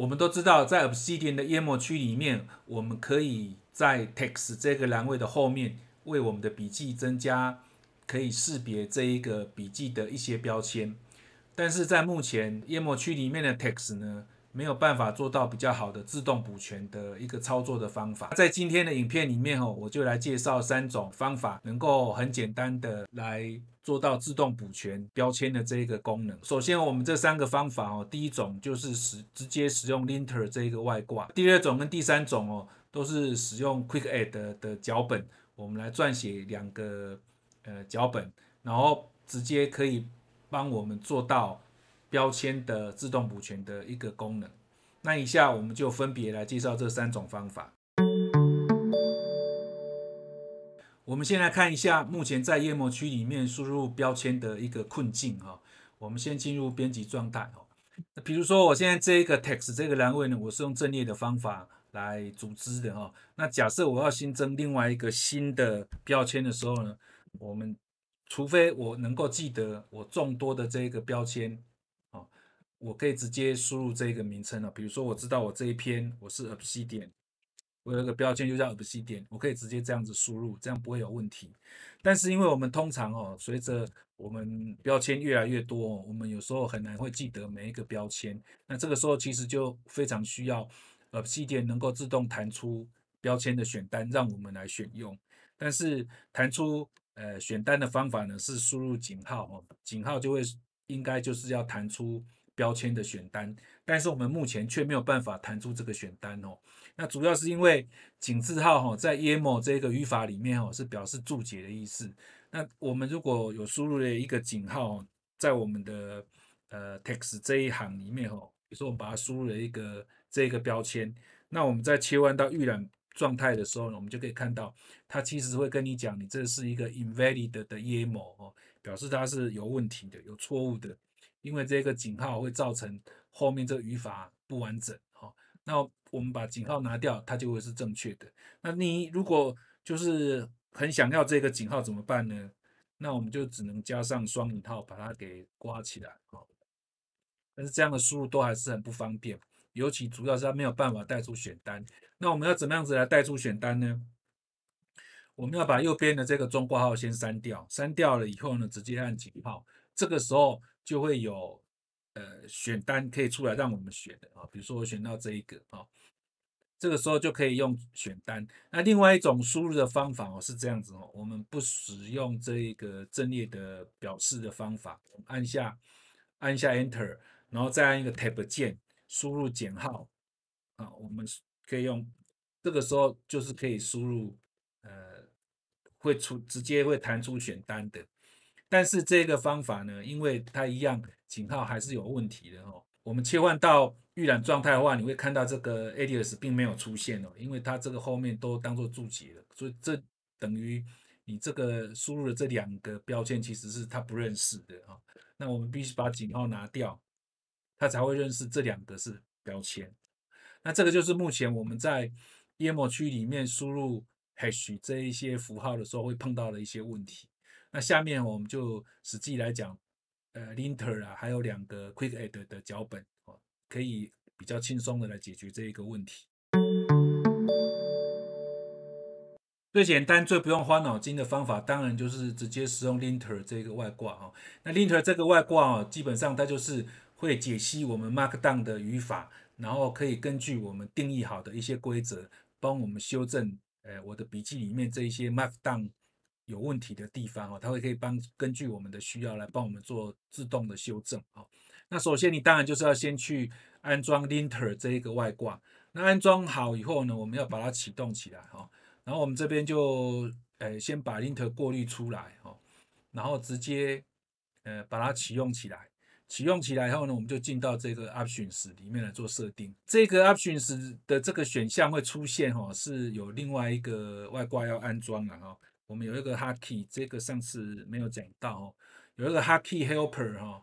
我们都知道，在 Obsidian 的淹没区里面，我们可以在 Text 这个栏位的后面，为我们的笔记增加可以识别这一个笔记的一些标签。但是在目前淹没区里面的 Text 呢？没有办法做到比较好的自动补全的一个操作的方法，在今天的影片里面哦，我就来介绍三种方法，能够很简单的来做到自动补全标签的这一个功能。首先，我们这三个方法哦，第一种就是使直接使用 Linter 这一个外挂，第二种跟第三种哦，都是使用 Quick Add 的脚本，我们来撰写两个呃脚本，然后直接可以帮我们做到。标签的自动补全的一个功能。那以下我们就分别来介绍这三种方法。我们先来看一下目前在页模区里面输入标签的一个困境哈。我们先进入编辑状态哈。那比如说我现在这一个 text 这个栏位呢，我是用阵列的方法来组织的哈。那假设我要新增另外一个新的标签的时候呢，我们除非我能够记得我众多的这个标签。我可以直接输入这个名称了。比如说我知道我这一篇我是 A B C 点，我有一个标签就叫 A B C 点，我可以直接这样子输入，这样不会有问题。但是因为我们通常哦，随着我们标签越来越多，我们有时候很难会记得每一个标签。那这个时候其实就非常需要 A B C 点能够自动弹出标签的选单，让我们来选用。但是弹出呃选单的方法呢是输入井号哦，井号就会应该就是要弹出。标签的选单，但是我们目前却没有办法弹出这个选单哦。那主要是因为井字号哈在 EMO 这个语法里面哦是表示注解的意思。那我们如果有输入了一个井号在我们的呃 text 这一行里面哦，比如说我们把它输入了一个这个标签，那我们在切换到预览状态的时候呢，我们就可以看到它其实会跟你讲，你这是一个 invalid 的 EMO 哦，表示它是有问题的，有错误的。因为这个井号会造成后面这个语法不完整，好，那我们把井号拿掉，它就会是正确的。那你如果就是很想要这个井号怎么办呢？那我们就只能加上双引号把它给刮起来，哈。但是这样的输入都还是很不方便，尤其主要是它没有办法带出选单。那我们要怎么样子来带出选单呢？我们要把右边的这个中括号先删掉，删掉了以后呢，直接按井号，这个时候。就会有呃选单可以出来让我们选的啊，比如说我选到这一个啊，这个时候就可以用选单。那另外一种输入的方法哦是这样子哦，我们不使用这一个阵列的表示的方法，我们按下按下 Enter，然后再按一个 Tab 键，输入减号啊，我们可以用这个时候就是可以输入呃会出直接会弹出选单的。但是这个方法呢，因为它一样井号还是有问题的哦。我们切换到预览状态的话，你会看到这个 A D S 并没有出现哦，因为它这个后面都当做注解了，所以这等于你这个输入的这两个标签其实是它不认识的啊。那我们必须把井号拿掉，它才会认识这两个是标签。那这个就是目前我们在 E M o 区里面输入 hash 这一些符号的时候会碰到的一些问题。那下面我们就实际来讲，呃，Linter 啊，还有两个 QuickEdit 的脚本，可以比较轻松的来解决这一个问题。最简单、最不用花脑筋的方法，当然就是直接使用 Linter 这个外挂啊。那 Linter 这个外挂哦，基本上它就是会解析我们 Markdown 的语法，然后可以根据我们定义好的一些规则，帮我们修正，呃，我的笔记里面这一些 Markdown。有问题的地方哦，它会可以帮根据我们的需要来帮我们做自动的修正哦。那首先你当然就是要先去安装 Linter 这一个外挂。那安装好以后呢，我们要把它启动起来哦。然后我们这边就呃先把 Linter 过滤出来哦，然后直接呃把它启用起来。启用起来以后呢，我们就进到这个 Options 里面来做设定。这个 Options 的这个选项会出现哦，是有另外一个外挂要安装了哈。我们有一个 Hacky，这个上次没有讲到哦，有一个 Hacky Helper 哈，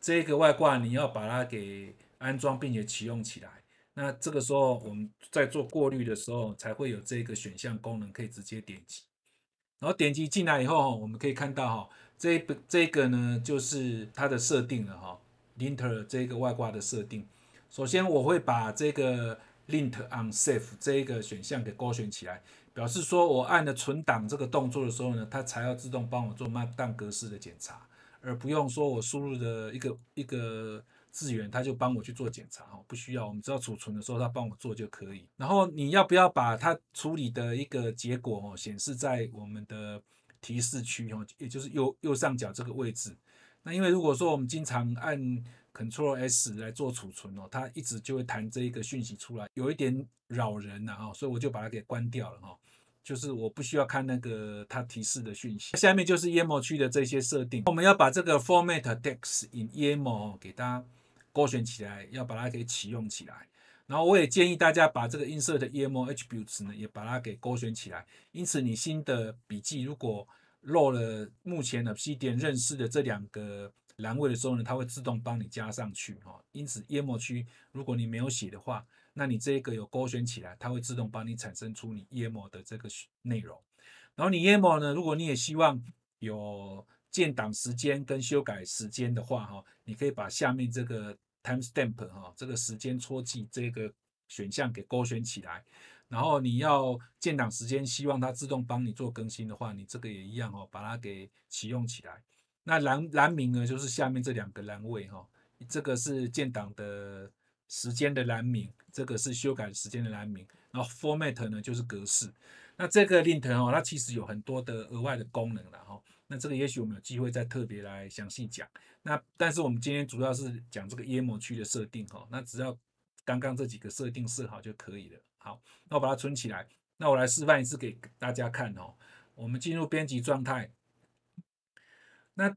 这个外挂你要把它给安装并且启用起来，那这个时候我们在做过滤的时候才会有这个选项功能，可以直接点击，然后点击进来以后哈，我们可以看到哈，这个这个呢就是它的设定了哈 l i n t e r 这个外挂的设定，首先我会把这个。Lint unsafe 这一个选项给勾选起来，表示说我按了存档这个动作的时候呢，它才要自动帮我做 Markdown 格式的检查，而不用说我输入的一个一个字源，它就帮我去做检查哈，不需要，我们只要储存的时候它帮我做就可以。然后你要不要把它处理的一个结果哦显示在我们的提示区哦，也就是右右上角这个位置？那因为如果说我们经常按。Ctrl S 来做储存哦，它一直就会弹这一个讯息出来，有一点扰人呐啊，所以我就把它给关掉了哈。就是我不需要看那个它提示的讯息。下面就是 emo 区的这些设定，我们要把这个 Format Text in EMO 给它勾选起来，要把它给启用起来。然后我也建议大家把这个 Insert EMO Attributes 呢，也把它给勾选起来。因此，你新的笔记如果漏了目前的 P 点认识的这两个。栏位的时候呢，它会自动帮你加上去哈。因此，淹没区如果你没有写的话，那你这个有勾选起来，它会自动帮你产生出你淹没的这个内容。然后你淹没呢，如果你也希望有建档时间跟修改时间的话哈，你可以把下面这个 timestamp 哈这个时间戳记这个选项给勾选起来。然后你要建档时间希望它自动帮你做更新的话，你这个也一样哦，把它给启用起来。那蓝蓝名呢，就是下面这两个栏位哈，这个是建档的时间的蓝名，这个是修改时间的蓝名。然后 format 呢，就是格式。那这个 l i n k e 哦，它其实有很多的额外的功能了哈。那这个也许我们有机会再特别来详细讲。那但是我们今天主要是讲这个淹没区的设定哈。那只要刚刚这几个设定设好就可以了。好，那我把它存起来。那我来示范一次给大家看哦。我们进入编辑状态。那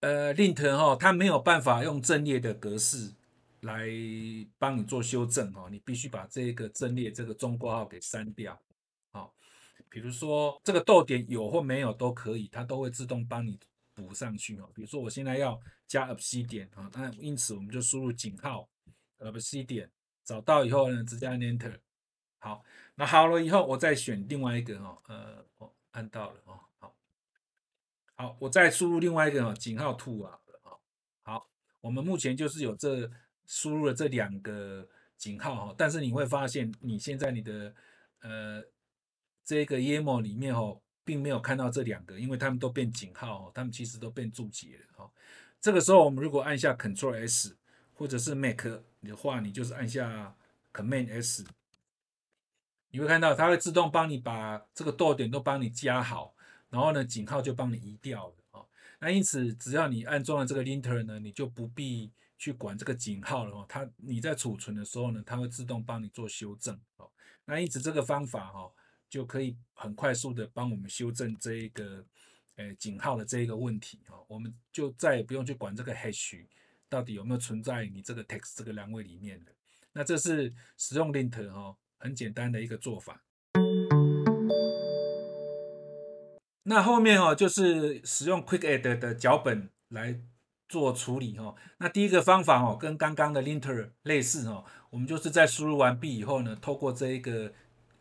呃，n t 哈，它没有办法用阵列的格式来帮你做修正哈，你必须把这个阵列这个中括号给删掉，好，比如说这个逗点有或没有都可以，它都会自动帮你补上去哦。比如说我现在要加 C 点啊，那因此我们就输入井号呃 C 点，找到以后呢，直接按 enter，好，那好了以后，我再选另外一个哦，呃，我按到了哦。好，我再输入另外一个哦，井号 two 啊，好，我们目前就是有这输入了这两个井号哈，但是你会发现你现在你的呃这个 YAML 里面哦，并没有看到这两个，因为它们都变井号，哦，它们其实都变注解了。哈。这个时候我们如果按下 c t r l S，或者是 Mac 的话，你就是按下 Command S，你会看到它会自动帮你把这个逗点都帮你加好。然后呢，井号就帮你移掉了啊。那因此，只要你安装了这个 linter 呢，你就不必去管这个井号了哦。它你在储存的时候呢，它会自动帮你做修正哦。那因此，这个方法哈，就可以很快速的帮我们修正这一个诶井号的这一个问题哦。我们就再也不用去管这个 hash 到底有没有存在你这个 text 这个单位里面的。那这是使用 linter 哈，很简单的一个做法。那后面哦，就是使用 q u i c k e d d 的脚本来做处理哦。那第一个方法哦，跟刚刚的 Linter 类似哦，我们就是在输入完毕以后呢，透过这一个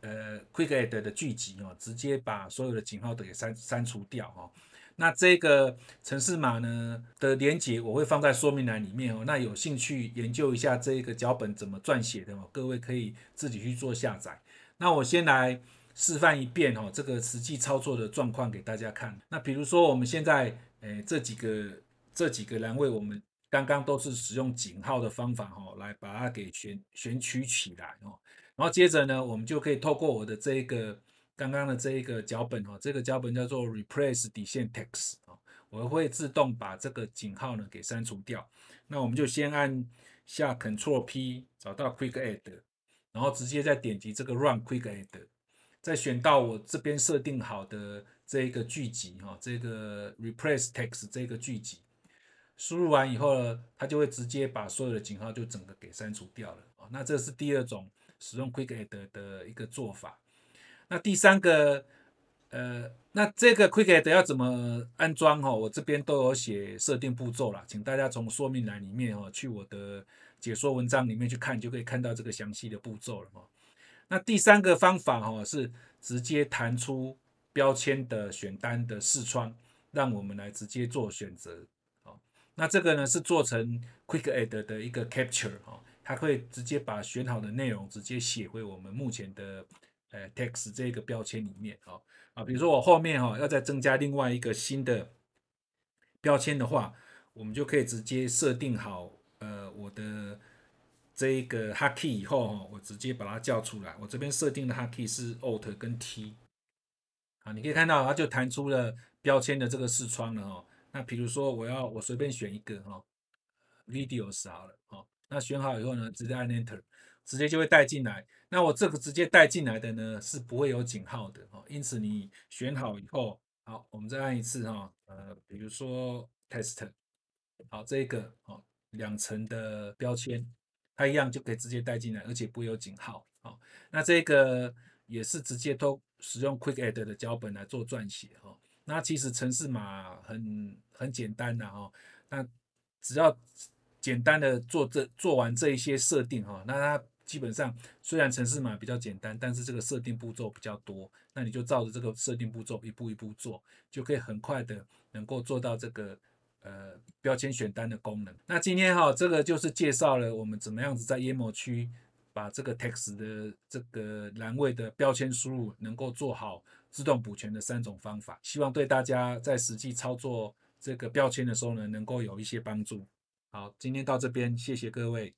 呃 q u i c k e d d 的聚集哦，直接把所有的井号都给删删除掉哦。那这个程式码呢的连接我会放在说明栏里面哦。那有兴趣研究一下这个脚本怎么撰写的，哦，各位可以自己去做下载。那我先来。示范一遍哈，这个实际操作的状况给大家看。那比如说我们现在诶这几个这几个栏位，我们刚刚都是使用井号的方法哈，来把它给选选取起来哦。然后接着呢，我们就可以透过我的这一个刚刚的这一个脚本哈，这个脚本叫做 Replace 底线 Text，我会自动把这个井号呢给删除掉。那我们就先按下 c t r l P，找到 Quick Add，然后直接再点击这个 Run Quick Add。再选到我这边设定好的这个剧集，哈，这个 Replace Text 这个剧集，输入完以后呢，它就会直接把所有的井号就整个给删除掉了，哦，那这是第二种使用 Quick Edit 的一个做法。那第三个，呃，那这个 Quick Edit 要怎么安装？哈，我这边都有写设定步骤了，请大家从说明栏里面，哦，去我的解说文章里面去看，就可以看到这个详细的步骤了，哈。那第三个方法哈是直接弹出标签的选单的视窗，让我们来直接做选择哦。那这个呢是做成 Quick Add 的一个 Capture 哦，它会直接把选好的内容直接写回我们目前的呃 Text 这个标签里面哦啊。比如说我后面哈要再增加另外一个新的标签的话，我们就可以直接设定好呃我的。这个 Hacky 以后哈，我直接把它叫出来。我这边设定的 Hacky 是 Alt 跟 T 啊，你可以看到它就弹出了标签的这个视窗了哈。那比如说我要我随便选一个哈，Videos 好了那选好以后呢，直接按 Enter，直接就会带进来。那我这个直接带进来的呢，是不会有井号的哈，因此你选好以后，好，我们再按一次哈，呃，比如说 Test，好，这个哦，两层的标签。它一样就可以直接带进来，而且不会有井号。好，那这个也是直接都使用 Quick Add 的脚本来做撰写。哈，那其实城市码很很简单的哈，那只要简单的做这做完这一些设定。哈，那它基本上虽然城市码比较简单，但是这个设定步骤比较多，那你就照着这个设定步骤一步一步做，就可以很快的能够做到这个。呃，标签选单的功能。那今天哈，这个就是介绍了我们怎么样子在淹没区把这个 text 的这个栏位的标签输入能够做好自动补全的三种方法，希望对大家在实际操作这个标签的时候呢，能够有一些帮助。好，今天到这边，谢谢各位。